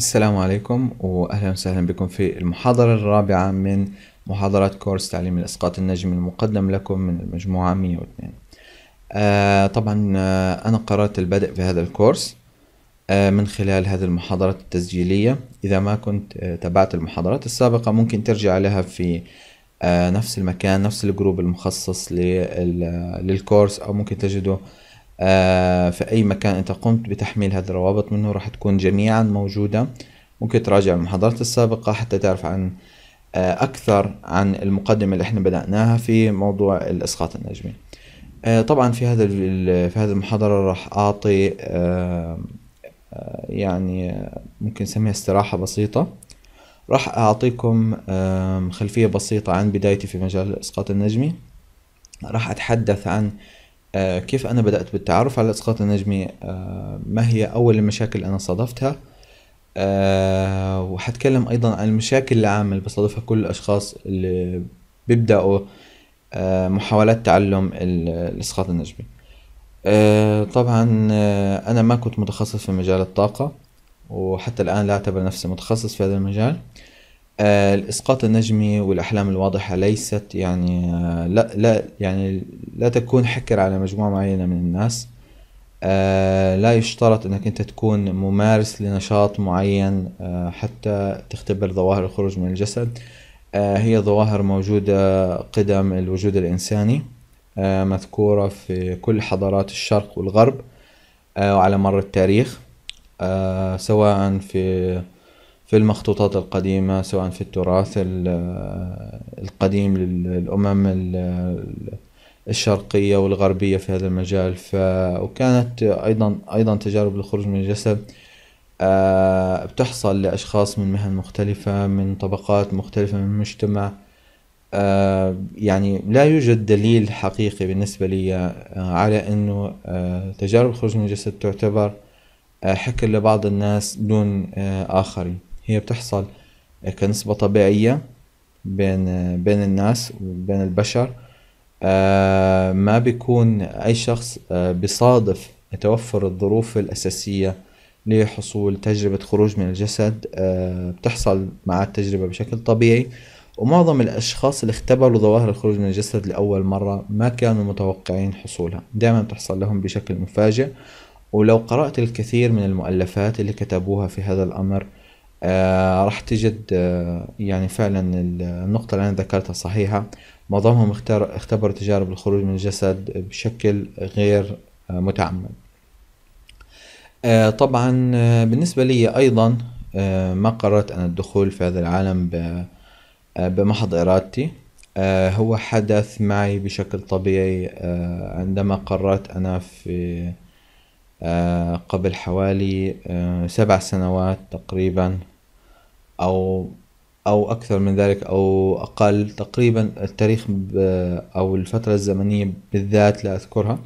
السلام عليكم واهلا وسهلا بكم في المحاضرة الرابعة من محاضرات كورس تعليم الاسقاط النجمي المقدم لكم من المجموعة 102 آه طبعا آه انا قررت البدء في هذا الكورس آه من خلال هذه المحاضرات التسجيلية اذا ما كنت آه تابعت المحاضرات السابقة ممكن ترجع لها في آه نفس المكان نفس الجروب المخصص للكورس او ممكن تجده آه آه، في أي مكان أنت قمت بتحميل هذه الروابط منه راح تكون جميعا موجودة ممكن تراجع المحاضرات السابقة حتى تعرف عن آه، أكثر عن المقدمة اللي احنا بدأناها في موضوع الإسقاط النجمي آه، طبعا في هذا في هذه المحاضرة راح أعطي يعني ممكن نسميها استراحة بسيطة راح أعطيكم خلفية بسيطة عن بدايتي في مجال الإسقاط النجمي راح أتحدث عن آه كيف أنا بدأت بالتعرف على الإسقاط النجمي آه ما هي أول المشاكل اللي أنا صادفتها آه وحتكلم أيضا عن المشاكل العامة اللي بصادفها كل الأشخاص اللي بيبدأوا آه محاولات تعلم الإسقاط النجمي آه طبعا آه أنا ما كنت متخصص في مجال الطاقة وحتى الآن لا أعتبر نفسي متخصص في هذا المجال آه آه، الإسقاط النجمي والأحلام الواضحة ليست يعني آه، لا لا يعني لا تكون حكر على مجموعة معينة من الناس آه، لا يشترط أنك أنت تكون ممارس لنشاط معين حتى تختبر ظواهر الخروج من الجسد هي ظواهر موجودة قدم الوجود الإنساني مذكورة في كل حضارات الشرق والغرب وعلى مر التاريخ سواء في في المخطوطات القديمة سواء في التراث آه، القديم للأمم آه، الشرقية والغربية في هذا المجال ف... وكانت أيضا أيضا تجارب الخروج من الجسد آه، بتحصل لأشخاص من مهن مختلفة من طبقات مختلفة من المجتمع يعني لا يوجد دليل حقيقي بالنسبة لي على أنه تجارب الخروج من الجسد تعتبر حكر لبعض الناس دون آخرين هي بتحصل كنسبة طبيعية بين بين الناس وبين البشر آه، ما بيكون أي شخص آه، بصادف توفر الظروف الأساسية لحصول تجربة خروج من الجسد آه، بتحصل مع التجربة بشكل طبيعي ومعظم الأشخاص اللي اختبروا ظواهر الخروج من الجسد لأول مرة ما كانوا متوقعين حصولها دائما بتحصل لهم بشكل مفاجئ ولو قرأت الكثير من المؤلفات اللي كتبوها في هذا الأمر آه، راح تجد آه، يعني فعلا النقطة اللي أنا ذكرتها صحيحة معظمهم اختار اختبروا تجارب الخروج من الجسد بشكل غير آه، متعمد طبعا بالنسبة لي أيضا ما قررت أنا الدخول في هذا العالم بمحض إرادتي هو حدث معي بشكل طبيعي عندما قررت أنا في قبل حوالي سبع سنوات تقريبا او او اكثر من ذلك او اقل تقريبا التاريخ او الفترة الزمنية بالذات لا اذكرها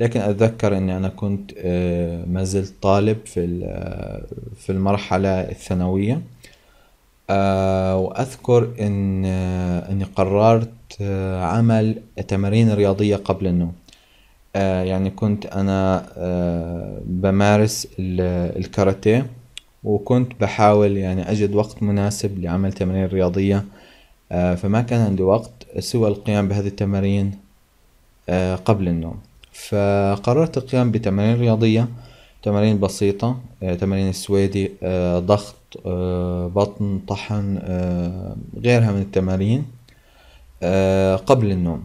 لكن اتذكر اني انا كنت آه، ما زلت طالب في آه، في المرحلة الثانوية آه، واذكر ان اني قررت عمل تمارين رياضية قبل النوم يعني كنت انا بمارس الكاراتيه وكنت بحاول يعني أجد وقت مناسب لعمل تمارين رياضية آه، فما كان عندي وقت سوى القيام بهذه التمارين آه، قبل النوم فقررت القيام بتمارين رياضية تمارين بسيطة آه، تمارين السويدي ضغط بطن طحن غيرها من التمارين قبل النوم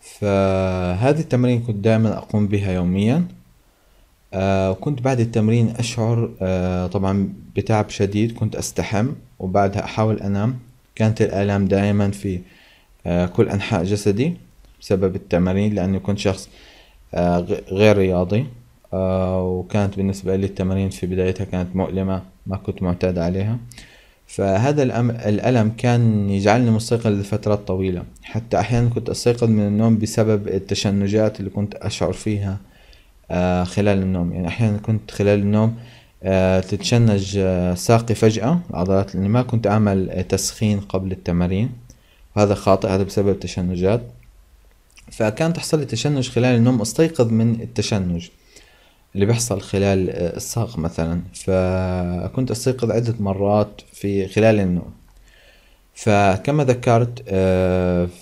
فهذه التمارين كنت دائما أقوم بها يوميا آه كنت بعد التمرين أشعر آه طبعا بتعب شديد كنت أستحم وبعدها أحاول أنام كانت الآلام دائما في آه كل أنحاء جسدي بسبب التمارين لأني كنت شخص آه، غير رياضي آه، وكانت بالنسبة لي التمارين في بدايتها كانت مؤلمة ما كنت معتاد عليها فهذا الألم كان يجعلني مستيقظ لفترات طويلة حتى أحيانا كنت أستيقظ من النوم بسبب التشنجات اللي كنت أشعر فيها آه، خلال النوم يعني أحيانا كنت خلال النوم آه، تتشنج آه، ساقي فجأة العضلات لأني ما كنت أعمل تسخين قبل التمارين وهذا خاطئ هذا بسبب تشنجات فكان تحصل لي تشنج خلال النوم استيقظ من التشنج اللي بيحصل خلال الساق مثلا فكنت استيقظ عدة مرات في خلال النوم فكما ذكرت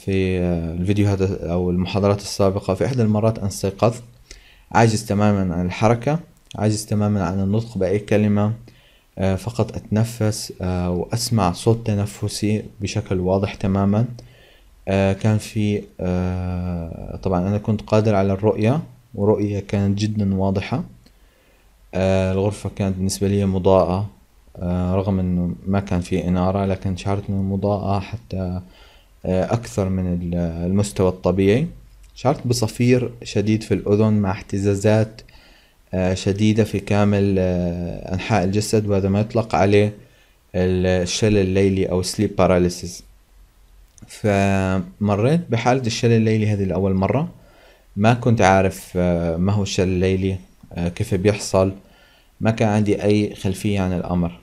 في الفيديو هذا أو المحاضرات السابقة في إحدى المرات أنا استيقظت عاجز تماما عن الحركة عاجز تماما عن النطق بأي كلمة آه، فقط أتنفس آه، وأسمع صوت تنفسي بشكل واضح تماما آه، كان في طبعا أنا كنت قادر على الرؤية ورؤية كانت جدا واضحة الغرفة كانت بالنسبة لي مضاءة رغم أنه ما كان في إنارة لكن شعرت أنه مضاءة حتى أكثر من المستوى الطبيعي شعرت بصفير شديد في الأذن مع اهتزازات آه، شديدة في كامل آه، أنحاء الجسد وهذا ما يطلق عليه الشلل الليلي أو sleep paralysis فمريت بحالة الشلل الليلي هذه لأول مرة ما كنت عارف آه، ما هو الشلل الليلي كيف بيحصل ما كان عندي أي خلفية عن الأمر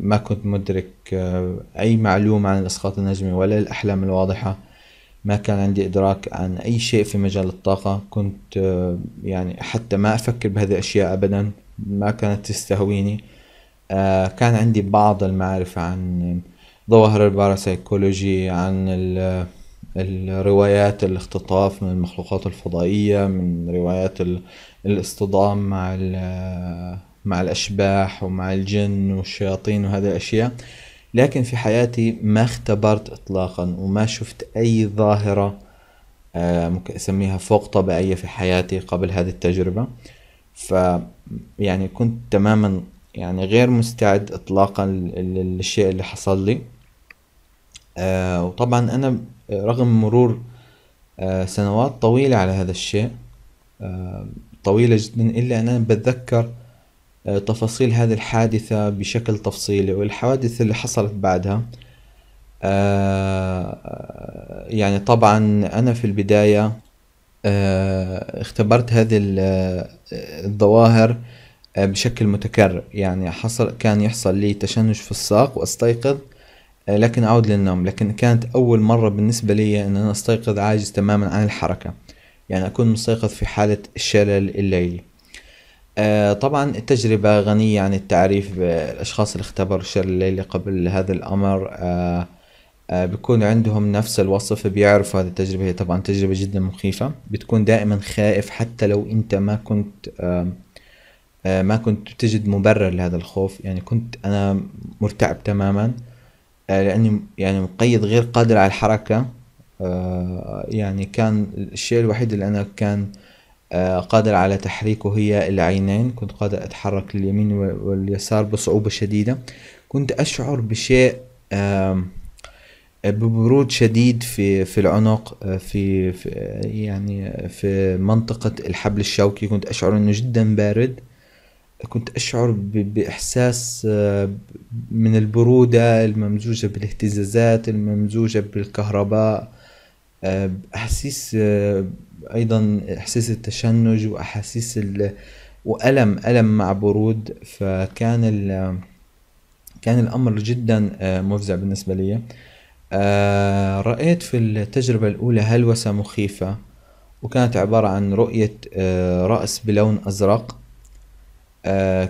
ما كنت مدرك أي معلومة عن الإسقاط النجمي ولا الأحلام الواضحة ما كان عندي إدراك عن أي شيء في مجال الطاقة كنت آه، يعني حتى ما أفكر بهذه الأشياء أبدا ما كانت تستهويني آه، كان عندي بعض المعرفة عن ظواهر الباراسيكولوجي عن الروايات الاختطاف من المخلوقات الفضائية من روايات الاصطدام مع مع الأشباح ومع الجن والشياطين وهذه الأشياء لكن في حياتي ما اختبرت اطلاقا وما شفت اي ظاهره آه، ممكن اسميها فوق طبيعيه في حياتي قبل هذه التجربه ف يعني كنت تماما يعني غير مستعد اطلاقا للشيء اللي حصل لي آه، وطبعا انا رغم مرور آه، سنوات طويله على هذا الشيء طويله جدا الا ان انا بتذكر تفاصيل هذه الحادثة بشكل تفصيلي والحوادث اللي حصلت بعدها آه، آه، يعني طبعا أنا في البداية آه، اختبرت هذه الظواهر بشكل متكرر يعني حصل كان يحصل لي تشنج في الساق واستيقظ لكن اعود للنوم لكن كانت اول مره بالنسبه لي ان انا استيقظ عاجز تماما عن الحركه يعني اكون مستيقظ في حاله الشلل الليلي آه، طبعا التجربة غنية عن التعريف بالأشخاص اللي اختبروا الشر الليلي قبل هذا الأمر آه، آه، بيكون عندهم نفس الوصف بيعرفوا هذه التجربة هي طبعا تجربة جدا مخيفة بتكون دائما خائف حتى لو أنت ما كنت ما كنت تجد مبرر لهذا الخوف يعني كنت أنا مرتعب تماما لأني يعني مقيد غير قادر على الحركة يعني كان الشيء الوحيد اللي أنا كان آه، قادر على تحريكه هي العينين كنت قادر أتحرك لليمين واليسار بصعوبة شديدة كنت أشعر بشيء ببرود شديد في في العنق آه، في, في يعني في منطقة الحبل الشوكي كنت أشعر إنه جدا بارد كنت أشعر بإحساس آه، من البرودة الممزوجة بالاهتزازات الممزوجة بالكهرباء أحاسيس ايضا احساس التشنج واحاسيس ال... والم الم مع برود فكان ال... كان الامر جدا آه، مفزع بالنسبه لي آه، رايت في التجربه الاولى هلوسه مخيفه وكانت عباره عن رؤيه آه، راس بلون ازرق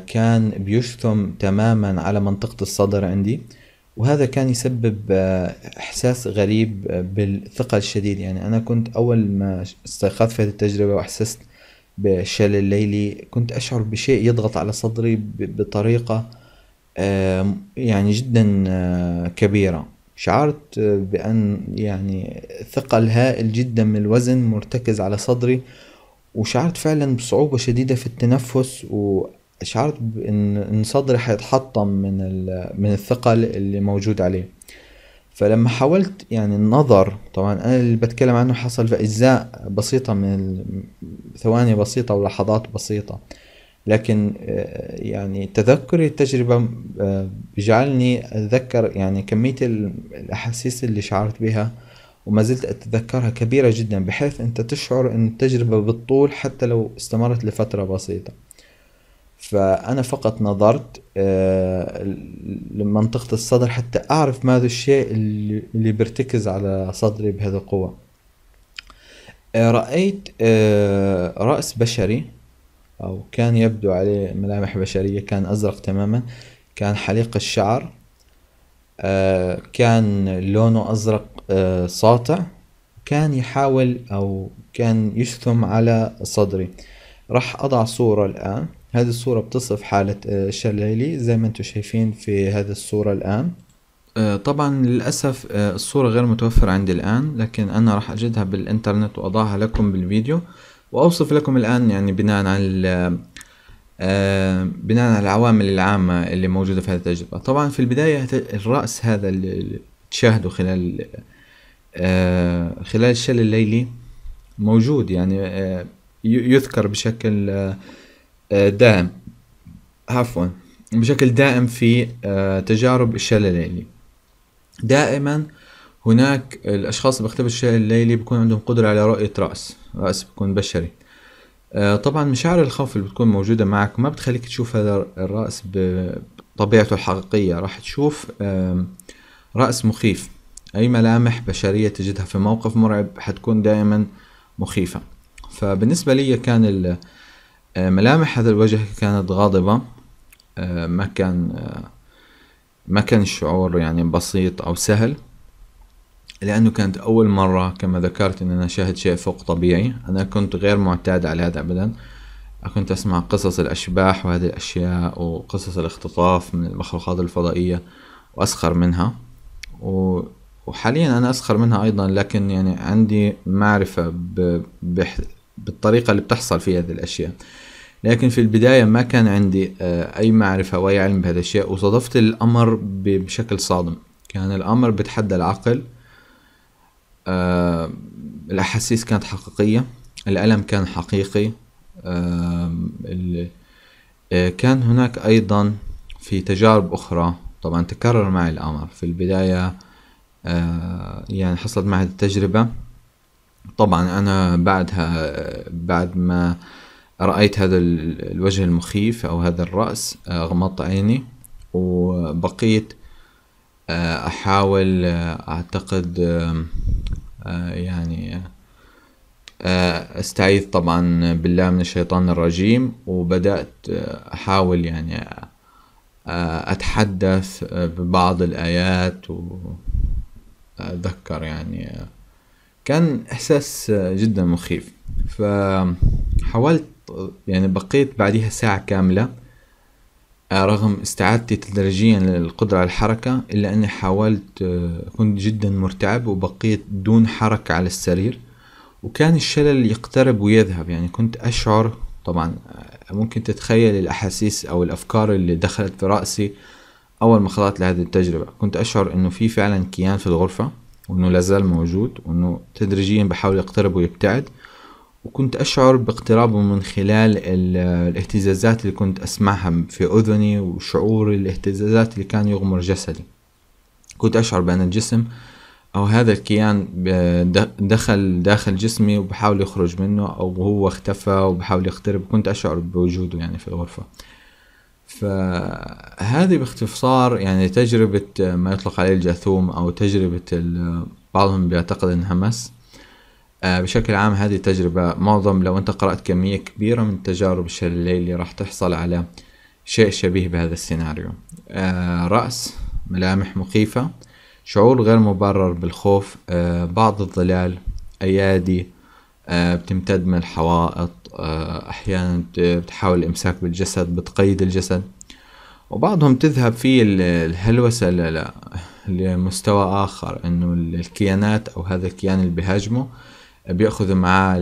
كان بيشثم تماما على منطقه الصدر عندي وهذا كان يسبب آه، احساس غريب آه، بالثقل الشديد يعني انا كنت اول ما استيقظت في هذه التجربه واحسست بالشلل الليلي كنت اشعر بشيء يضغط على صدري بطريقه يعني جدا آه، كبيره شعرت بان يعني ثقل هائل جدا من الوزن مرتكز على صدري وشعرت فعلا بصعوبة شديدة في التنفس و شعرت بان ان صدري حيتحطم من من الثقل اللي موجود عليه فلما حاولت يعني النظر طبعا انا اللي بتكلم عنه حصل في اجزاء بسيطه من ثواني بسيطه ولحظات بسيطه لكن آه، يعني تذكري التجربة آه، بجعلني أتذكر يعني كمية الأحاسيس اللي شعرت بها وما زلت أتذكرها كبيرة جدا بحيث أنت تشعر أن التجربة بالطول حتى لو استمرت لفترة بسيطة فأنا فقط نظرت آه، لمنطقة الصدر حتى أعرف ماذا الشيء اللي بيرتكز على صدري بهذه القوة آه، رأيت آه، رأس بشري أو كان يبدو عليه ملامح بشرية كان أزرق تماما كان حليق الشعر كان لونه أزرق ساطع كان يحاول أو كان يشثم على صدري راح أضع صورة الآن هذه الصورة بتصف حالة آه، الشلالي زي ما انتم شايفين في هذه الصورة الآن آه، طبعا للأسف آه، الصورة غير متوفرة عندي الآن لكن أنا راح أجدها بالإنترنت وأضعها لكم بالفيديو وأوصف لكم الآن يعني بناء على بناء على العوامل العامة اللي موجودة في هذه التجربة طبعا في البداية الرأس هذا اللي تشاهده خلال خلال الشل الليلي موجود يعني يذكر بشكل آه، دائم عفوا بشكل دائم في آه، تجارب الشلل الليلي دائما هناك الأشخاص اللي بيختبروا الشلل الليلي بيكون عندهم قدرة على رؤية رأس رأس بيكون بشري آه، طبعا مشاعر الخوف اللي بتكون موجودة معك ما بتخليك تشوف هذا الرأس بطبيعته الحقيقية راح تشوف رأس مخيف أي ملامح بشرية تجدها في موقف مرعب حتكون دائما مخيفة فبالنسبة لي كان آه، ملامح هذا الوجه كانت غاضبة آه، ما كان آه، ما كان الشعور يعني بسيط أو سهل لأنه كانت أول مرة كما ذكرت أن أنا شاهد شيء فوق طبيعي أنا كنت غير معتاد على هذا أبدا كنت أسمع قصص الأشباح وهذه الأشياء وقصص الاختطاف من المخلوقات الفضائية وأسخر منها و... وحاليا أنا أسخر منها أيضا لكن يعني عندي معرفة ب... بح... بالطريقة اللي بتحصل فيها هذه الأشياء لكن في البداية ما كان عندي آه، أي معرفة وأي علم بهذا الشيء وصادفت الأمر بشكل صادم كان الأمر بتحدى العقل آه، الأحاسيس كانت حقيقية الألم كان حقيقي آه، كان هناك أيضا في تجارب أخرى طبعا تكرر معي الأمر في البداية يعني حصلت معي التجربة طبعا أنا بعدها بعد ما آه رأيت هذا الوجه المخيف أو هذا الرأس آه، غمضت عيني وبقيت آه، أحاول آه، أعتقد يعني أستعيذ طبعا بالله من الشيطان الرجيم وبدأت أحاول يعني أتحدث ببعض الآيات وأتذكر يعني كان إحساس جدا مخيف فحاولت يعني بقيت بعدها ساعة كاملة آه، رغم استعادتي تدريجيا للقدرة على الحركة إلا أني حاولت آه، كنت جدا مرتعب وبقيت دون حركة على السرير وكان الشلل يقترب ويذهب يعني كنت أشعر طبعا آه، ممكن تتخيل الأحاسيس أو الأفكار اللي دخلت في رأسي أول ما خضعت لهذه التجربة كنت أشعر أنه في فعلا كيان في الغرفة وأنه لازال موجود وأنه تدريجيا بحاول يقترب ويبتعد وكنت أشعر باقترابه من خلال الاهتزازات اللي كنت أسمعها في أذني وشعور الاهتزازات اللي كان يغمر جسدي كنت أشعر بأن الجسم أو هذا الكيان دخل داخل جسمي وبحاول يخرج منه أو هو اختفى وبحاول يقترب كنت أشعر بوجوده يعني في الغرفة فهذه باختصار يعني تجربة ما يطلق عليه الجاثوم أو تجربة بعضهم بيعتقد أنها مس آه، بشكل عام هذه التجربة معظم لو أنت قرأت كمية كبيرة من تجارب الشلالي راح تحصل على شيء شبيه بهذا السيناريو آه، رأس ملامح مخيفة شعور غير مبرر بالخوف آه، بعض الظلال أيادي بتمتد من الحوائط أحيانا بتحاول الإمساك بالجسد بتقيد الجسد وبعضهم تذهب في الهلوسة لمستوى آخر إنه الكيانات أو هذا الكيان اللي بيهاجمه بيأخذوا معاه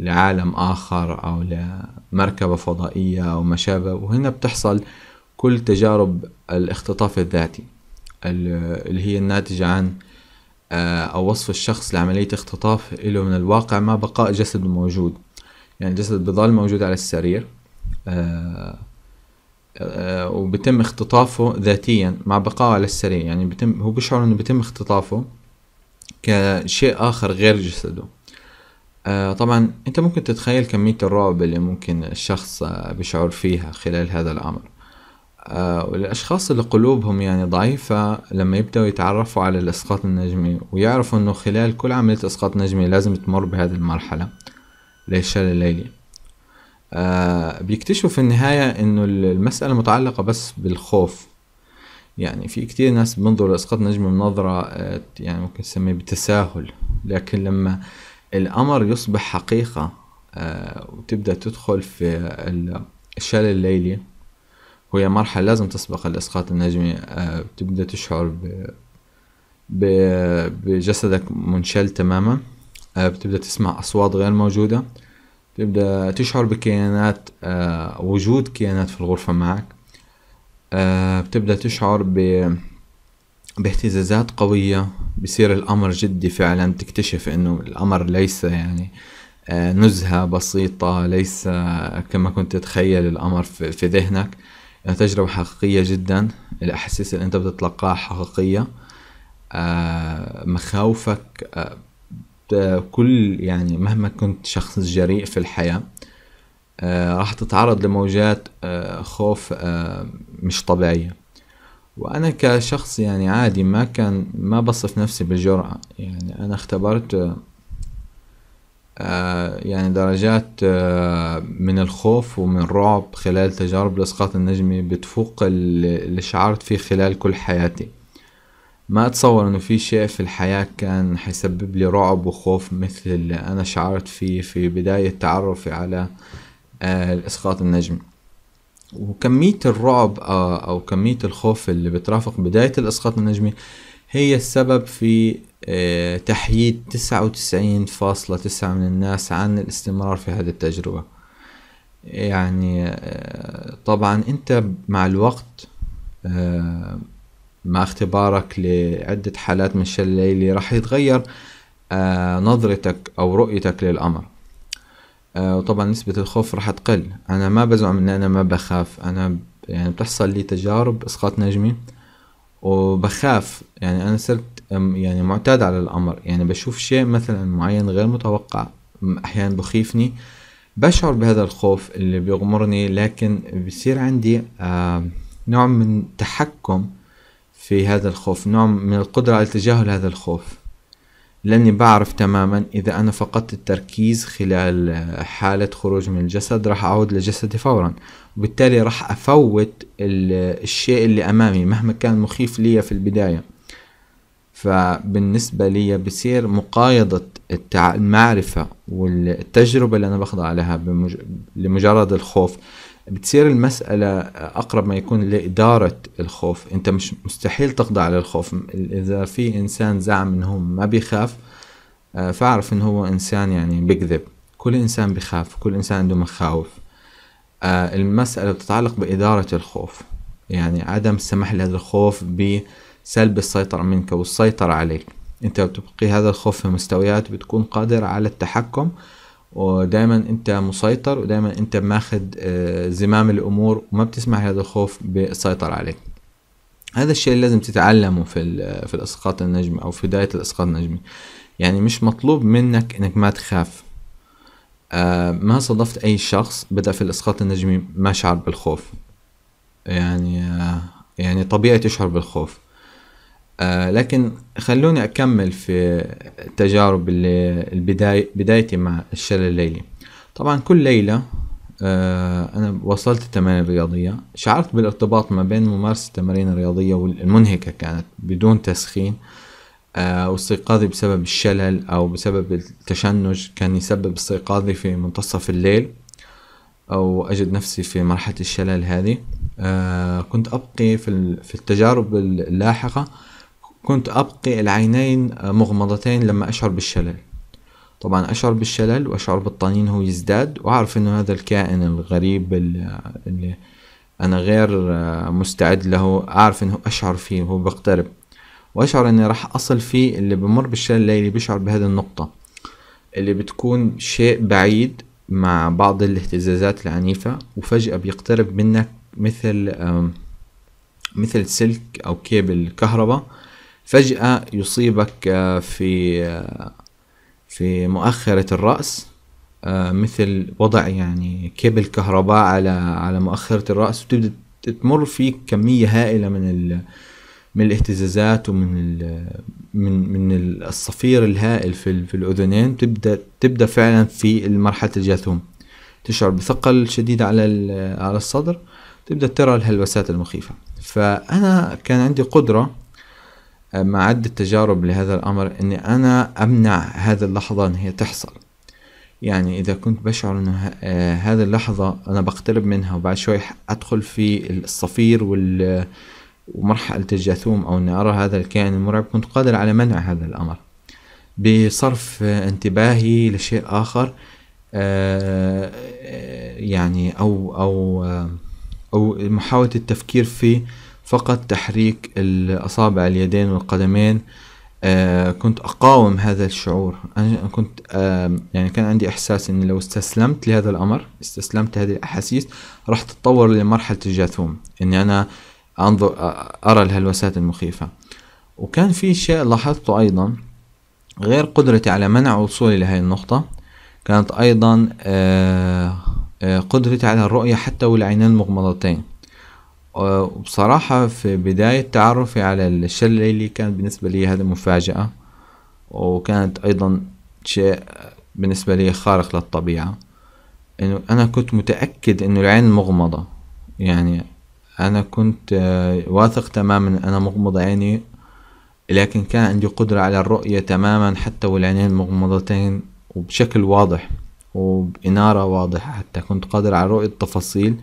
لعالم آخر أو لمركبة فضائية أو ما شابه وهنا بتحصل كل تجارب الاختطاف الذاتي اللي هي الناتجة عن آه، أو وصف الشخص لعملية اختطاف له من الواقع ما بقاء جسد موجود يعني الجسد بظل موجود على السرير آه، آه، وبتم اختطافه ذاتيا مع بقائه على السرير يعني بتم هو بيشعر انه بتم اختطافه كشيء اخر غير جسده آه، طبعا انت ممكن تتخيل كمية الرعب اللي ممكن الشخص آه، بيشعر فيها خلال هذا الامر آه، والاشخاص اللي قلوبهم يعني ضعيفة لما يبدأوا يتعرفوا على الاسقاط النجمي ويعرفوا انه خلال كل عملية اسقاط نجمي لازم تمر بهذه المرحلة للشلل الليلي بيكتشفوا في النهاية انه المسألة متعلقة بس بالخوف يعني في كتير ناس بنظروا لاسقاط نجمي بنظرة يعني ممكن نسميه بتساهل لكن لما الأمر يصبح حقيقة آه، وتبدأ تدخل في الشلل الليلي وهي مرحلة لازم تسبق الإسقاط النجمي آه، تبدأ تشعر بجسدك منشل تماما آه، بتبدأ تسمع أصوات غير موجودة تبدأ تشعر بكيانات وجود كيانات في الغرفة معك بتبدأ تشعر ب باهتزازات قوية بصير الأمر جدي فعلا تكتشف إنه الأمر ليس يعني آه، نزهة بسيطة ليس آه، كما كنت تتخيل الأمر في ذهنك تجربة حقيقية جدا الأحاسيس اللي أنت بتتلقاها حقيقية آه، مخاوفك كل يعني مهما كنت شخص جريء في الحياة راح تتعرض لموجات خوف مش طبيعية وانا كشخص يعني عادي ما كان ما بصف نفسي بالجرأة يعني انا اختبرت آه، يعني درجات آه، من الخوف ومن الرعب خلال تجارب الاسقاط النجمي بتفوق اللي شعرت فيه خلال كل حياتي ما اتصور انه في شيء في الحياة كان حيسبب لي رعب وخوف مثل اللي انا شعرت فيه في بداية تعرفي على الاسقاط آه، النجمي وكمية الرعب آه، أو كمية الخوف اللي بترافق بداية الإسقاط النجمي هي السبب في آه، تحييد 99.9 من الناس عن الاستمرار في هذه التجربة يعني آه، طبعا أنت مع الوقت مع اختبارك لعدة حالات من الشلل الليلي راح يتغير نظرتك أو رؤيتك للأمر آه، وطبعا نسبة الخوف راح تقل أنا ما بزعم إن أنا ما بخاف أنا يعني بتحصل لي تجارب إسقاط نجمي وبخاف يعني أنا صرت يعني معتاد على الأمر يعني بشوف شيء مثلا معين غير متوقع أحيانا بخيفني بشعر بهذا الخوف اللي بيغمرني لكن بصير عندي آه، نوع من تحكم في هذا الخوف نوع من القدرة على تجاهل هذا الخوف لاني بعرف تماما اذا انا فقدت التركيز خلال حالة خروج من الجسد راح اعود لجسدي فورا وبالتالي راح افوت الشيء اللي امامي مهما كان مخيف لي في البداية فبالنسبة لي بصير مقايضة المعرفة والتجربة اللي أنا بخضع لها لمجرد الخوف بتصير المسألة أقرب ما يكون لإدارة الخوف أنت مش مستحيل تقضى على الخوف إذا في إنسان زعم أنه ما بيخاف آه، فأعرف أنه هو إنسان يعني بيكذب كل إنسان بيخاف كل إنسان عنده مخاوف آه، المسألة بتتعلق بإدارة الخوف يعني عدم السماح لهذا الخوف بسلب السيطرة منك والسيطرة عليك أنت بتبقي هذا الخوف في مستويات بتكون قادر على التحكم ودائما انت مسيطر ودائما انت ماخذ آه، زمام الامور وما بتسمح لهذا الخوف بالسيطرة عليك هذا الشيء اللي لازم تتعلمه في في الاسقاط النجمي او في بدايه الاسقاط النجمي يعني مش مطلوب منك انك ما تخاف آه، ما صادفت اي شخص بدا في الاسقاط النجمي ما شعر بالخوف يعني آه، يعني طبيعي تشعر بالخوف آه لكن خلوني أكمل في التجارب اللي البداية بدايتي مع الشلل الليلي طبعا كل ليلة آه أنا وصلت التمارين الرياضية شعرت بالارتباط ما بين ممارسة التمارين الرياضية والمنهكة كانت بدون تسخين آه واستيقاظي بسبب الشلل أو بسبب التشنج كان يسبب استيقاظي في منتصف الليل أو أجد نفسي في مرحلة الشلل هذه آه كنت أبقي في, في التجارب اللاحقة كنت أبقي العينين مغمضتين لما أشعر بالشلل طبعا أشعر بالشلل وأشعر بالطنين هو يزداد وأعرف أنه هذا الكائن الغريب اللي أنا غير مستعد له أعرف أنه أشعر فيه وهو بقترب وأشعر أني راح أصل فيه اللي بمر بالشلل الليلي بيشعر بهذه النقطة اللي بتكون شيء بعيد مع بعض الاهتزازات العنيفة وفجأة بيقترب منك مثل مثل سلك أو كيبل كهرباء فجأة يصيبك آه، في آه، في مؤخرة الرأس آه، مثل وضع يعني كيبل كهرباء على على مؤخرة الرأس وتبدأ تمر فيك كمية هائلة من ال من الاهتزازات ومن ال من من الصفير الهائل في في الأذنين تبدأ تبدأ فعلا في مرحلة الجاثوم تشعر بثقل شديد على على الصدر تبدأ ترى الهلوسات المخيفة فأنا كان عندي قدرة مع عدة تجارب لهذا الأمر أني أنا أمنع هذه اللحظة أن هي تحصل يعني إذا كنت بشعر أنه آه، هذه اللحظة أنا بقترب منها وبعد شوي أدخل في الصفير وال ومرحلة الجاثوم أو أني أرى هذا الكائن المرعب كنت قادر على منع هذا الأمر بصرف انتباهي لشيء آخر آه، آه، يعني أو أو أو محاولة التفكير فيه فقط تحريك الأصابع اليدين والقدمين آه كنت أقاوم هذا الشعور أنا كنت آه يعني كان عندي إحساس أني لو استسلمت لهذا الأمر استسلمت هذه الأحاسيس راح تتطور لمرحلة الجاثوم أني أنا أنظر آه، أرى الهلوسات المخيفة وكان في شيء لاحظته أيضا غير قدرتي على منع وصولي لهذه النقطة كانت أيضا آه, آه، قدرتي على الرؤية حتى والعينين مغمضتين وبصراحة في بداية تعرفي على الشلة اللي كان بالنسبة لي هذا مفاجأة وكانت أيضا شيء بالنسبة لي خارق للطبيعة إنه أنا كنت متأكد إنه العين مغمضة يعني أنا كنت آه، واثق تماما أنا مغمضة عيني لكن كان عندي قدرة على الرؤية تماما حتى والعينين مغمضتين وبشكل واضح وبإنارة واضحة حتى كنت قادر على رؤية التفاصيل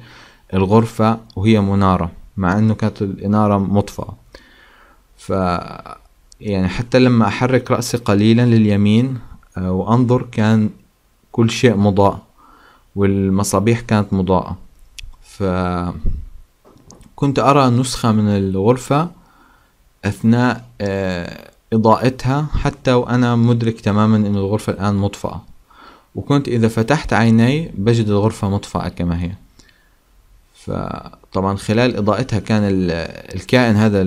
الغرفة وهي منارة مع انه كانت الانارة مطفأة ف يعني حتى لما احرك رأسي قليلا لليمين آه، وانظر كان كل شيء مضاء والمصابيح كانت مضاءة ف كنت أرى نسخة من الغرفة أثناء آه، إضاءتها حتى وأنا مدرك تماما أن الغرفة الآن مطفأة وكنت إذا فتحت عيني بجد الغرفة مطفأة كما هي فطبعا خلال إضاءتها كان الكائن هذا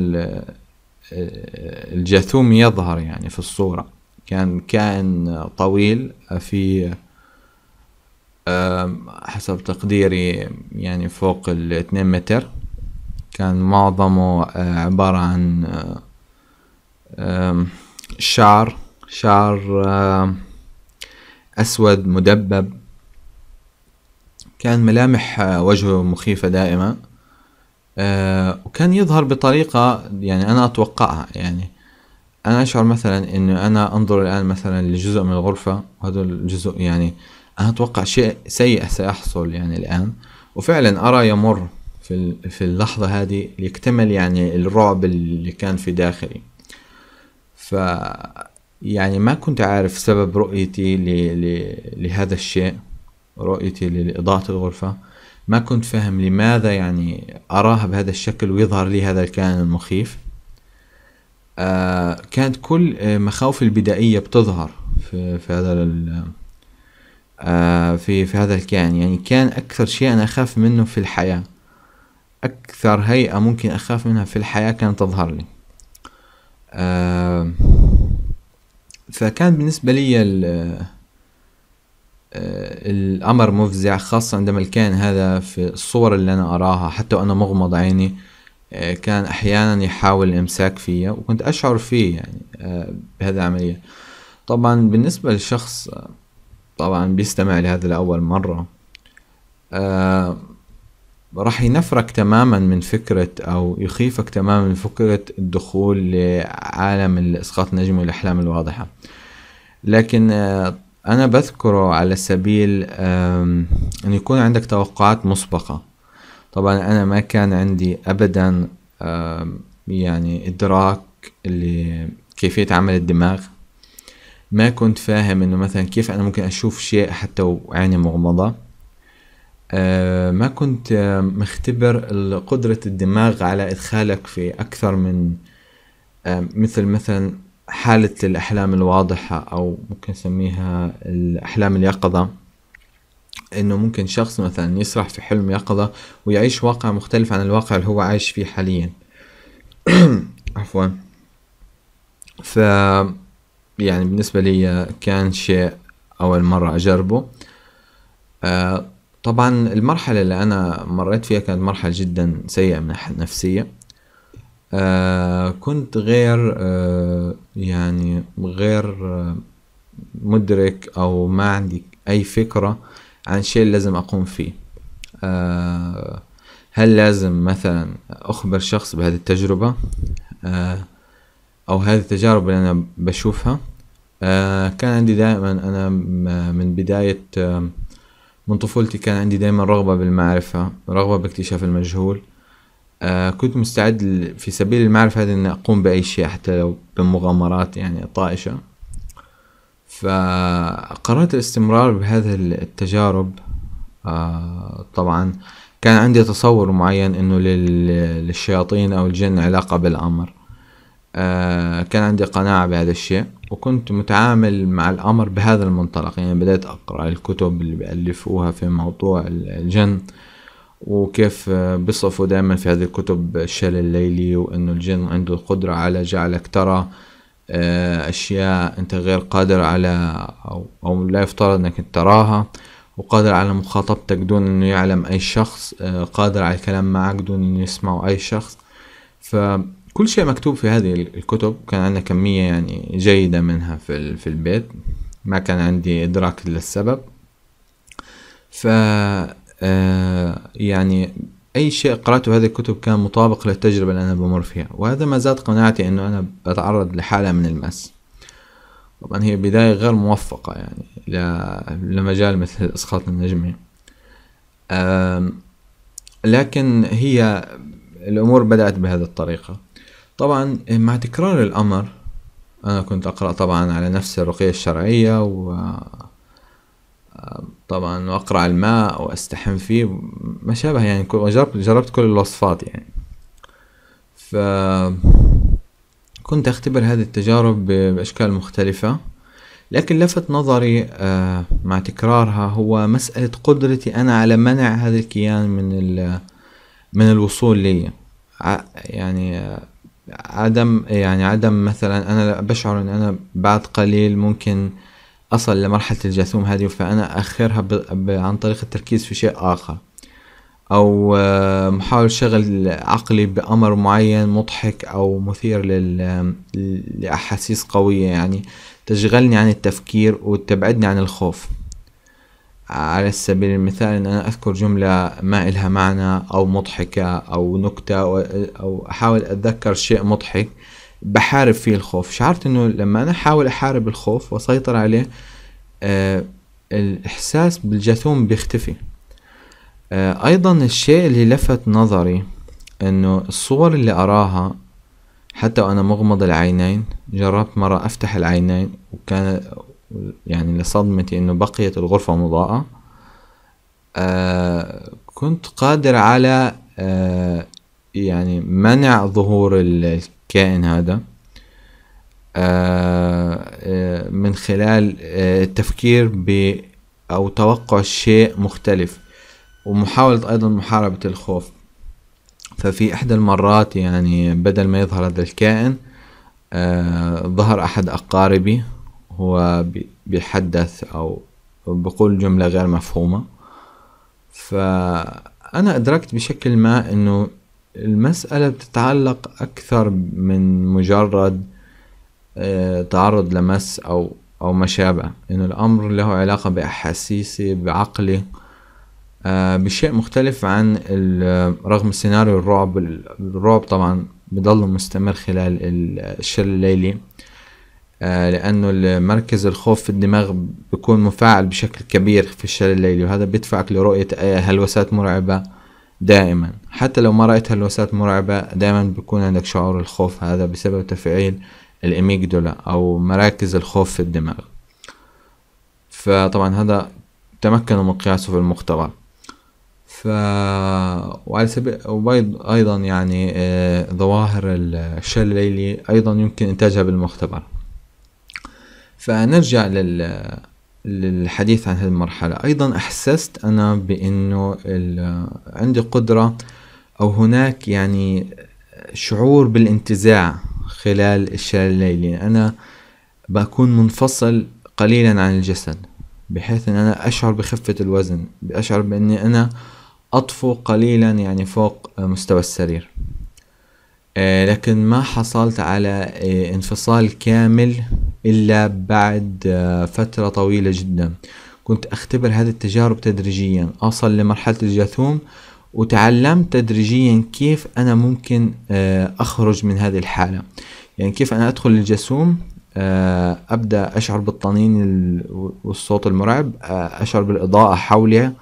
الجاثوم يظهر يعني في الصورة كان كائن طويل في حسب تقديري يعني فوق الاثنين متر كان معظمه عبارة عن شعر شعر أسود مدبب كان ملامح آه، وجهه مخيفة دائما آه، وكان يظهر بطريقة يعني أنا أتوقعها يعني أنا أشعر مثلا إنه أنا أنظر الآن مثلا لجزء من الغرفة وهذا الجزء يعني أنا أتوقع شيء سيء سيحصل يعني الآن وفعلا أرى يمر في في اللحظة هذه ليكتمل يعني الرعب اللي كان في داخلي ف يعني ما كنت عارف سبب رؤيتي ل... ل... لهذا الشيء رؤيتي لإضاءة الغرفة ما كنت فاهم لماذا يعني أراها بهذا الشكل ويظهر لي هذا الكائن المخيف آه كانت كل مخاوفي البدائية بتظهر في, في هذا آه في في هذا الكائن يعني كان أكثر شيء أنا أخاف منه في الحياة أكثر هيئة ممكن أخاف منها في الحياة كانت تظهر لي آه فكان بالنسبة لي آه، الأمر مفزع خاصة عندما كان هذا في الصور اللي أنا أراها حتى وأنا مغمض عيني آه، كان أحيانا يحاول الإمساك فيا وكنت أشعر فيه يعني آه، بهذه العملية طبعا بالنسبة للشخص طبعا بيستمع لهذا لأول مرة راح ينفرك تماما من فكرة أو يخيفك تماما من فكرة الدخول لعالم الإسقاط النجمي والأحلام الواضحة لكن أنا بذكره على سبيل أن يكون عندك توقعات مسبقة طبعا أنا ما كان عندي أبدا يعني إدراك لكيفية عمل الدماغ ما كنت فاهم انه مثلا كيف انا ممكن اشوف شيء حتى وعيني مغمضة آه، ما كنت مختبر قدرة الدماغ على ادخالك في اكثر من مثل مثلا حالة الأحلام الواضحة أو ممكن نسميها الأحلام اليقظة إنه ممكن شخص مثلا يسرح في حلم يقظة ويعيش واقع مختلف عن الواقع اللي هو عايش فيه حاليا عفوا ف يعني بالنسبة لي كان شيء أول مرة أجربه أه طبعا المرحلة اللي أنا مريت فيها كانت مرحلة جدا سيئة من ناحية نفسية آه كنت غير آه يعني غير آه مدرك او ما عندي اي فكرة عن شيء لازم اقوم فيه آه هل لازم مثلا اخبر شخص بهذه التجربة آه او هذه التجارب اللي انا بشوفها آه كان عندي دائما انا من بداية آه من طفولتي كان عندي دائما رغبة بالمعرفة رغبة باكتشاف المجهول آه كنت مستعد في سبيل المعرفة هذه أن أقوم بأي شيء حتى لو بمغامرات يعني طائشة فقررت الاستمرار بهذه التجارب آه طبعا كان عندي تصور معين انه للشياطين او الجن علاقة بالامر آه كان عندي قناعة بهذا الشيء وكنت متعامل مع الامر بهذا المنطلق يعني بدأت اقرأ الكتب اللي بيألفوها في موضوع الجن وكيف بيصفوا دائما في هذه الكتب الشلل الليلي وانه الجن عنده القدرة على جعلك ترى آه، اشياء انت غير قادر على او, أو لا يفترض انك تراها وقادر على مخاطبتك دون انه يعلم اي شخص آه، قادر على الكلام معك دون انه يسمعه اي شخص فكل شيء مكتوب في هذه الكتب كان عندنا كمية يعني جيدة منها في, في البيت ما كان عندي ادراك للسبب ف آه، يعني أي شيء قرأته هذه الكتب كان مطابق للتجربة اللي أنا بمر فيها وهذا ما زاد قناعتي أنه أنا بتعرض لحالة من المس طبعا هي بداية غير موفقة يعني لمجال مثل الإسقاط النجمي لكن هي الأمور بدأت بهذه الطريقة طبعا مع تكرار الأمر أنا كنت أقرأ طبعا على نفس الرقية الشرعية و طبعا واقرع الماء واستحم فيه ما شابه يعني جربت جربت كل الوصفات يعني ف كنت اختبر هذه التجارب باشكال مختلفه لكن لفت نظري آه، مع تكرارها هو مسألة قدرتي أنا على منع هذا الكيان من من الوصول لي يعني آه، عدم يعني عدم مثلا أنا بشعر إن أنا بعد قليل ممكن أصل لمرحلة الجاثوم هذه فأنا أخرها ب... ب... عن طريق التركيز في شيء آخر أو آه، محاولة شغل عقلي بأمر معين مضحك أو مثير لل... لأحاسيس قوية يعني تشغلني عن التفكير وتبعدني عن الخوف على سبيل المثال ان انا اذكر جملة ما إلها معنى او مضحكة او نكتة او احاول اتذكر شيء مضحك بحارب فيه الخوف شعرت انه لما انا احاول احارب الخوف واسيطر عليه أه الاحساس بالجاثوم بيختفي أه ايضا الشيء اللي لفت نظري انه الصور اللي اراها حتى وانا مغمض العينين جربت مرة افتح العينين وكان يعني لصدمتي انه بقيت الغرفة مضاءة أه كنت قادر على آه، يعني منع ظهور الكائن هذا آه، آه، من خلال آه، التفكير ب أو توقع شيء مختلف ومحاولة أيضا محاربة الخوف ففي إحدى المرات يعني بدل ما يظهر هذا الكائن ظهر أحد أقاربي هو بيحدث أو بقول جملة غير مفهومة فأنا أدركت بشكل ما أنه المسألة بتتعلق أكثر من مجرد آه، تعرض لمس أو أو ما شابه إنه الأمر له علاقة بأحاسيسي بعقلي آه، بشيء مختلف عن آه، رغم سيناريو الرعب الرعب طبعا بضل مستمر خلال الشل الليلي لأنه مركز الخوف في الدماغ بيكون مفاعل بشكل كبير في الشل الليلي وهذا بيدفعك لرؤية هلوسات مرعبة دائما حتى لو ما رأيت هلوسات مرعبة دائما بيكون عندك شعور الخوف هذا بسبب تفعيل الإميجدولا أو مراكز الخوف في الدماغ فطبعا هذا تمكنوا من قياسه في المختبر ف وعلى سبيل وبيض... ايضا يعني آه، ظواهر الشل الليلي ايضا يمكن انتاجها بالمختبر فنرجع لل للحديث عن هالمرحلة أيضا أحسست أنا بأنه عندي قدرة أو هناك يعني شعور بالانتزاع خلال الشلل الليلي أنا بكون منفصل قليلا عن الجسد بحيث أن أنا أشعر بخفة الوزن أشعر بأني أنا أطفو قليلا يعني فوق مستوى السرير آه، لكن ما حصلت على آه، انفصال كامل إلا بعد آه، فترة طويلة جدا كنت أختبر هذه التجارب تدريجيا أصل لمرحلة الجاثوم وتعلمت تدريجيا كيف أنا ممكن آه، أخرج من هذه الحالة يعني كيف أنا أدخل الجاثوم آه، أبدأ أشعر بالطنين والصوت المرعب أشعر بالإضاءة حولي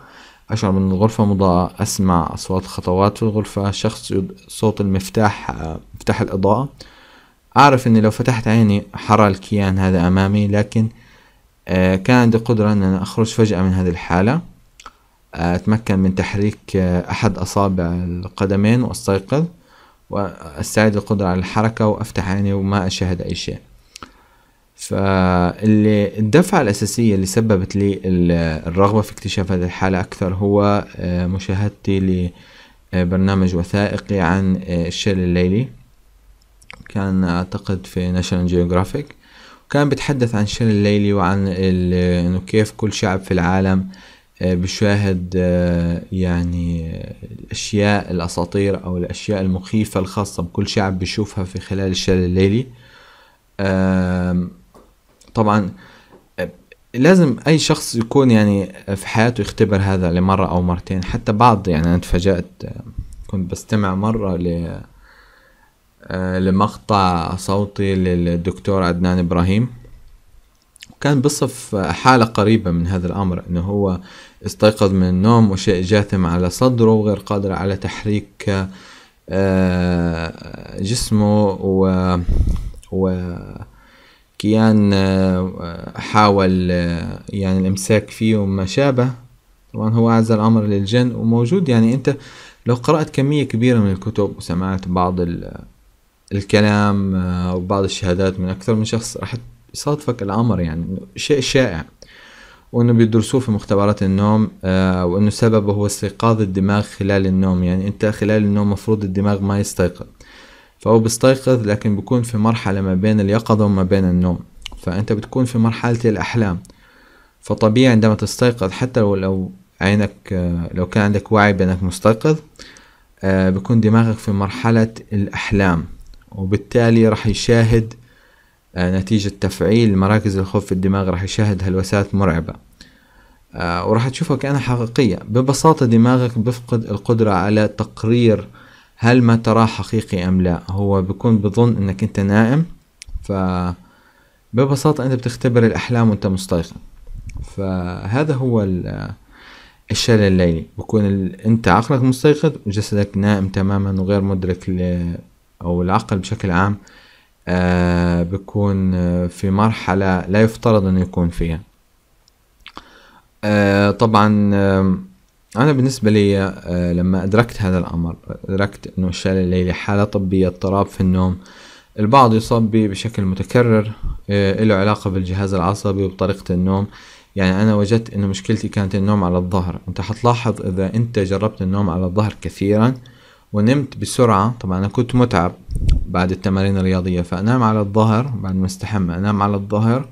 أشعر من الغرفة مضاءة أسمع أصوات خطوات في الغرفة شخص صوت المفتاح مفتاح الإضاءة أعرف أني لو فتحت عيني حرى الكيان هذا أمامي لكن آه، كان عندي قدرة أن أنا أخرج فجأة من هذه الحالة آه، أتمكن من تحريك آه، أحد أصابع القدمين وأستيقظ وأستعيد القدرة على الحركة وأفتح عيني وما أشاهد أي شيء فاللي الدفعة الأساسية اللي سببت لي الرغبة في اكتشاف هذه الحالة أكثر هو مشاهدتي لبرنامج وثائقي عن الشلل الليلي كان أعتقد في ناشونال جيوغرافيك وكان بيتحدث عن الشلل الليلي وعن إنه كيف كل شعب في العالم آه، بيشاهد آه، يعني الأشياء آه، الأساطير أو الأشياء المخيفة الخاصة بكل شعب بيشوفها في خلال الشلل الليلي طبعا لازم اي شخص يكون يعني في حياته يختبر هذا لمرة او مرتين حتى بعض يعني انا تفاجأت كنت بستمع مرة ل آه، لمقطع صوتي للدكتور عدنان إبراهيم وكان بصف حالة قريبة من هذا الأمر أنه هو استيقظ من النوم وشيء جاثم على صدره وغير قادر على تحريك آه، جسمه و وكيان آه، حاول يعني الامساك فيه وما شابه طبعا هو عز الامر للجن وموجود يعني انت لو قرأت كمية كبيرة من الكتب وسمعت بعض الكلام او آه، بعض الشهادات من اكثر من شخص راح يصادفك الامر يعني شيء شائع وانه بيدرسوه في مختبرات النوم آه، وانه سببه هو استيقاظ الدماغ خلال النوم يعني انت خلال النوم مفروض الدماغ ما يستيقظ فهو بيستيقظ لكن بيكون في مرحلة ما بين اليقظة وما بين النوم فانت بتكون في مرحلة الاحلام فطبيعي عندما تستيقظ حتى لو عينك آه، لو كان عندك وعي بانك مستيقظ بيكون دماغك في مرحلة الأحلام وبالتالي راح يشاهد آه، نتيجة تفعيل مراكز الخوف في الدماغ راح يشاهد هلوسات مرعبة آه، وراح تشوفها كأنها حقيقية ببساطة دماغك بفقد القدرة على تقرير هل ما تراه حقيقي أم لا هو بيكون بظن أنك أنت نائم ف ببساطة أنت بتختبر الأحلام وأنت مستيقظ فهذا هو الشلل الليلي بكون أنت عقلك مستيقظ وجسدك نائم تماما وغير مدرك ل او العقل بشكل عام آه بكون آه، في مرحلة لا يفترض انه يكون فيها آه طبعا آه انا بالنسبة لي آه لما ادركت هذا الامر ادركت انه الشلل الليلي حالة طبية اضطراب في النوم البعض يصاب به بشكل متكرر آه له علاقة بالجهاز العصبي وبطريقة النوم يعني انا وجدت انه مشكلتي كانت النوم على الظهر انت حتلاحظ اذا انت جربت النوم على الظهر كثيرا آه ونمت بسرعة طبعا أنا كنت متعب بعد التمارين الرياضية فأنام على الظهر بعد ما استحم أنام على الظهر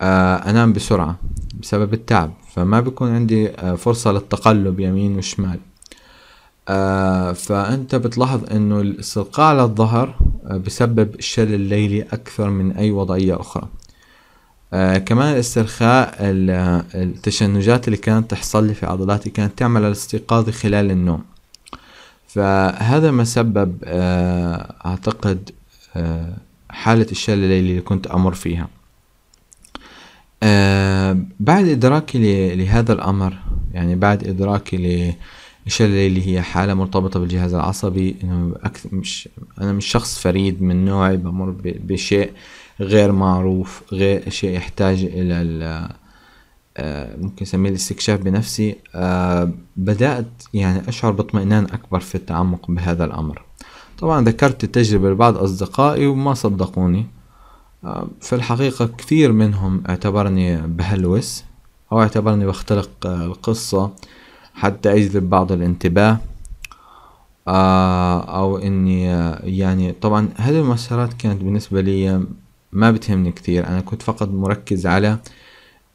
آه، أنام بسرعة بسبب التعب فما بيكون عندي آه، فرصة للتقلب يمين وشمال آه، فأنت بتلاحظ أنه الاستلقاء على الظهر بسبب الشلل الليلي أكثر من أي وضعية أخرى آه كمان الاسترخاء التشنجات اللي كانت تحصل لي في عضلاتي كانت تعمل على خلال النوم فهذا ما سبب آه، اعتقد آه، حالة الشلل الليلي اللي كنت امر فيها آه، بعد ادراكي لهذا الامر يعني بعد ادراكي للشلل الليلي هي حالة مرتبطة بالجهاز العصبي انه أكثر مش انا مش شخص فريد من نوعي بمر بشيء غير معروف غير شيء يحتاج الى آه، ممكن اسميه الاستكشاف بنفسي آه، بدأت يعني أشعر باطمئنان أكبر في التعمق بهذا الأمر طبعا ذكرت التجربة لبعض أصدقائي وما صدقوني آه، في الحقيقة كثير منهم اعتبرني بهلوس أو اعتبرني بختلق القصة حتى أجذب بعض الانتباه أو إني يعني طبعا هذه المسارات كانت بالنسبة لي ما بتهمني كثير أنا كنت فقط مركز على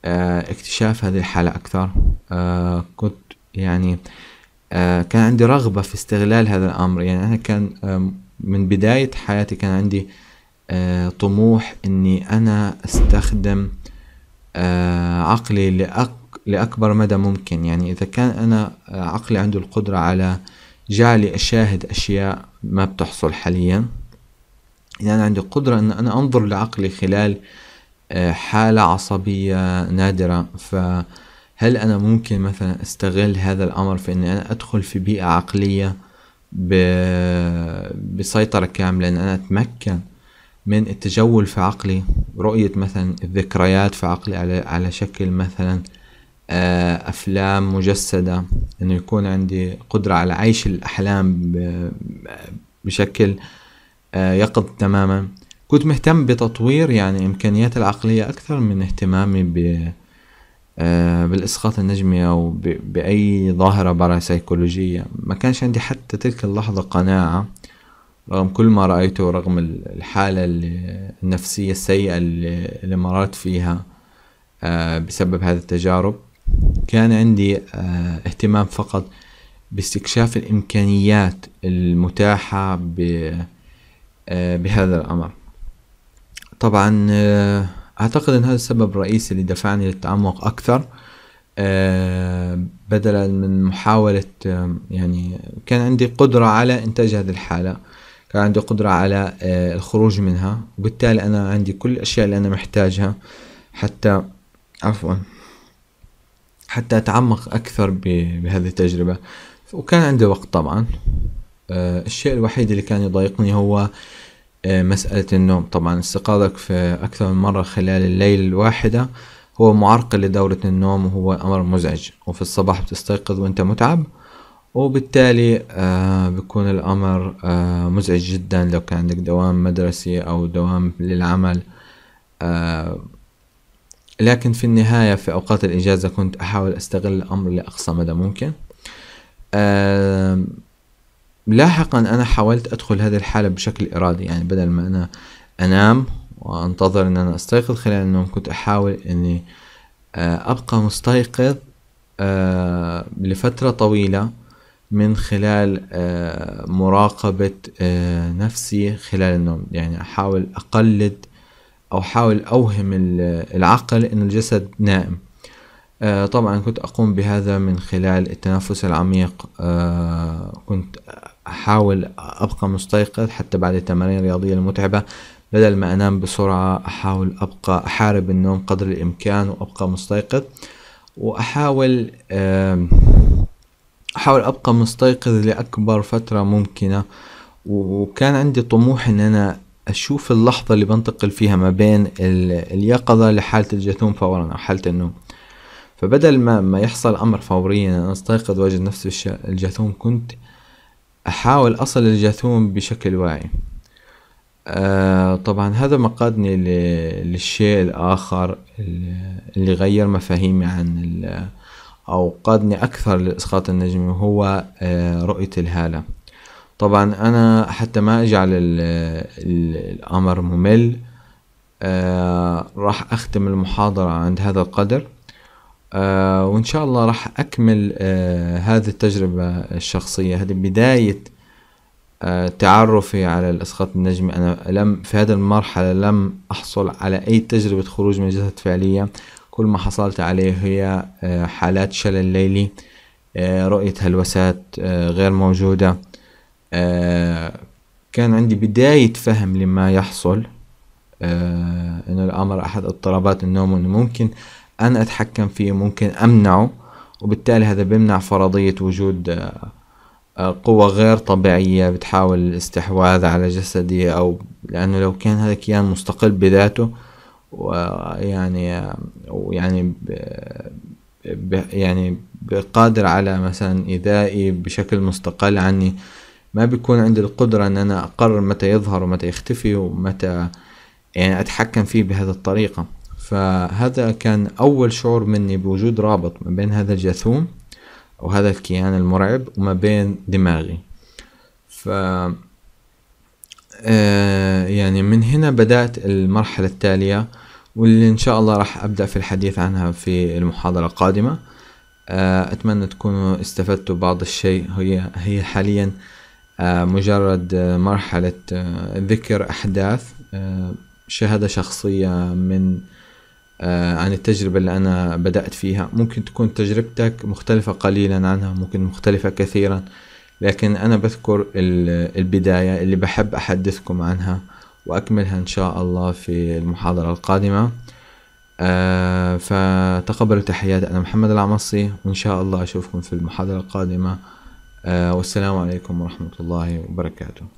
آه، اكتشاف هذه الحالة أكثر آه، كنت يعني آه، كان عندي رغبة في استغلال هذا الأمر يعني أنا كان من بداية حياتي كان عندي طموح إني أنا أستخدم عقلي لأكبر مدى ممكن يعني إذا كان أنا عقلي عنده القدرة على جعلي أشاهد أشياء ما بتحصل حاليا إذا يعني أنا عندي قدرة أن أنا أنظر لعقلي خلال آه حالة عصبية نادرة فهل أنا ممكن مثلا أستغل هذا الأمر في أني أنا أدخل في بيئة عقلية بسيطرة كاملة أن أنا أتمكن من التجول في عقلي رؤية مثلا الذكريات في عقلي على, شكل مثلا آه، أفلام مجسدة أنه يكون عندي قدرة على عيش الأحلام بشكل آه، يقظ تماما كنت مهتم بتطوير يعني إمكانياتي العقلية أكثر من اهتمامي ب آه، بالإسقاط النجمي أو بأي ظاهرة باراسيكولوجية ما كانش عندي حتى تلك اللحظة قناعة رغم كل ما رأيته ورغم الحالة النفسية السيئة اللي مررت فيها آه، بسبب هذه التجارب كان عندي آه، اهتمام فقط باستكشاف الإمكانيات المتاحة بهذا الأمر طبعا آه، أعتقد أن هذا السبب الرئيسي اللي دفعني للتعمق أكثر آه، بدلا من محاولة آه، يعني كان عندي قدرة على إنتاج هذه الحالة كان عندي قدرة على الخروج منها وبالتالي أنا عندي كل الأشياء اللي أنا محتاجها حتى عفوا حتى أتعمق أكثر بهذه التجربة وكان عندي وقت طبعا الشيء الوحيد اللي كان يضايقني هو آه، مسألة النوم طبعا استيقاظك في أكثر من مرة خلال الليل الواحدة هو معرقل لدورة النوم وهو أمر مزعج وفي الصباح بتستيقظ وأنت متعب وبالتالي آه بيكون الأمر آه مزعج جدا لو كان عندك دوام مدرسي أو دوام للعمل آه لكن في النهاية في أوقات الإجازة كنت أحاول أستغل الأمر لأقصى مدى ممكن آه لاحقا انا حاولت ادخل هذه الحاله بشكل ارادي يعني بدل ما انا انام وانتظر ان انا استيقظ خلال النوم كنت احاول اني آه، ابقى مستيقظ آه، لفتره طويله من خلال آه، مراقبه نفسي خلال النوم يعني احاول اقلد او احاول اوهم العقل ان الجسد نائم طبعا كنت أقوم بهذا من خلال التنفس العميق كنت أحاول أبقى مستيقظ حتى بعد التمارين الرياضية المتعبة بدل ما أنام بسرعة أحاول أبقى أحارب النوم قدر الإمكان وأبقى مستيقظ وأحاول أحاول أبقى مستيقظ لأكبر فترة ممكنة وكان عندي طموح أن أنا أشوف اللحظة اللي بنتقل فيها ما بين اليقظة لحالة الجثوم فورا أو حالة النوم فبدل ما, ما يحصل أمر فوريا أنا أستيقظ وأجد نفسي الجثوم كنت أحاول أصل الجاثوم بشكل واعي أه طبعا هذا ما قادني للشيء الآخر اللي غير مفاهيمي عن أو قادني أكثر لإسقاط النجم وهو أه رؤية الهالة طبعا أنا حتى ما أجعل الأمر ممل أه راح أختم المحاضرة عند هذا القدر آه، وان شاء الله راح اكمل آه، هذه التجربة الشخصية هذه بداية آه، تعرفي على الاسقاط النجمي انا لم في هذه المرحلة لم احصل على اي تجربة خروج من جسد فعلية كل ما حصلت عليه هي حالات شلل ليلي رؤية هلوسات غير موجودة كان عندي بداية فهم لما يحصل انه الأمر أحد اضطرابات النوم وأنه ممكن أنا أتحكم فيه ممكن أمنعه وبالتالي هذا بيمنع فرضية وجود آه، آه، قوة غير طبيعية بتحاول الاستحواذ على جسدي أو لأنه لو كان هذا كيان مستقل بذاته ويعني ويعني يعني قادر على مثلا إيذائي بشكل مستقل عني ما بيكون عندي القدرة أن أنا أقرر متى يظهر ومتى يختفي ومتى يعني أتحكم فيه بهذه الطريقة فهذا كان أول شعور مني بوجود رابط ما بين هذا الجاثوم أو هذا الكيان المرعب وما بين دماغي ف آه، يعني من هنا بدأت المرحلة التالية واللي إن شاء الله راح أبدأ في الحديث عنها في المحاضرة القادمة آه، أتمنى تكونوا استفدتوا بعض الشيء هي هي حاليا آه، مجرد مرحلة ذكر أحداث شهادة شخصية من آه، عن التجربة اللي أنا بدأت فيها ممكن تكون تجربتك مختلفة قليلا عنها ممكن مختلفة كثيرا لكن أنا بذكر البداية اللي بحب أحدثكم عنها وأكملها إن شاء الله في المحاضرة القادمة آه، فتقبلوا تحياتي أنا محمد العمصي وإن شاء الله أشوفكم في المحاضرة القادمة آه، والسلام عليكم ورحمة الله وبركاته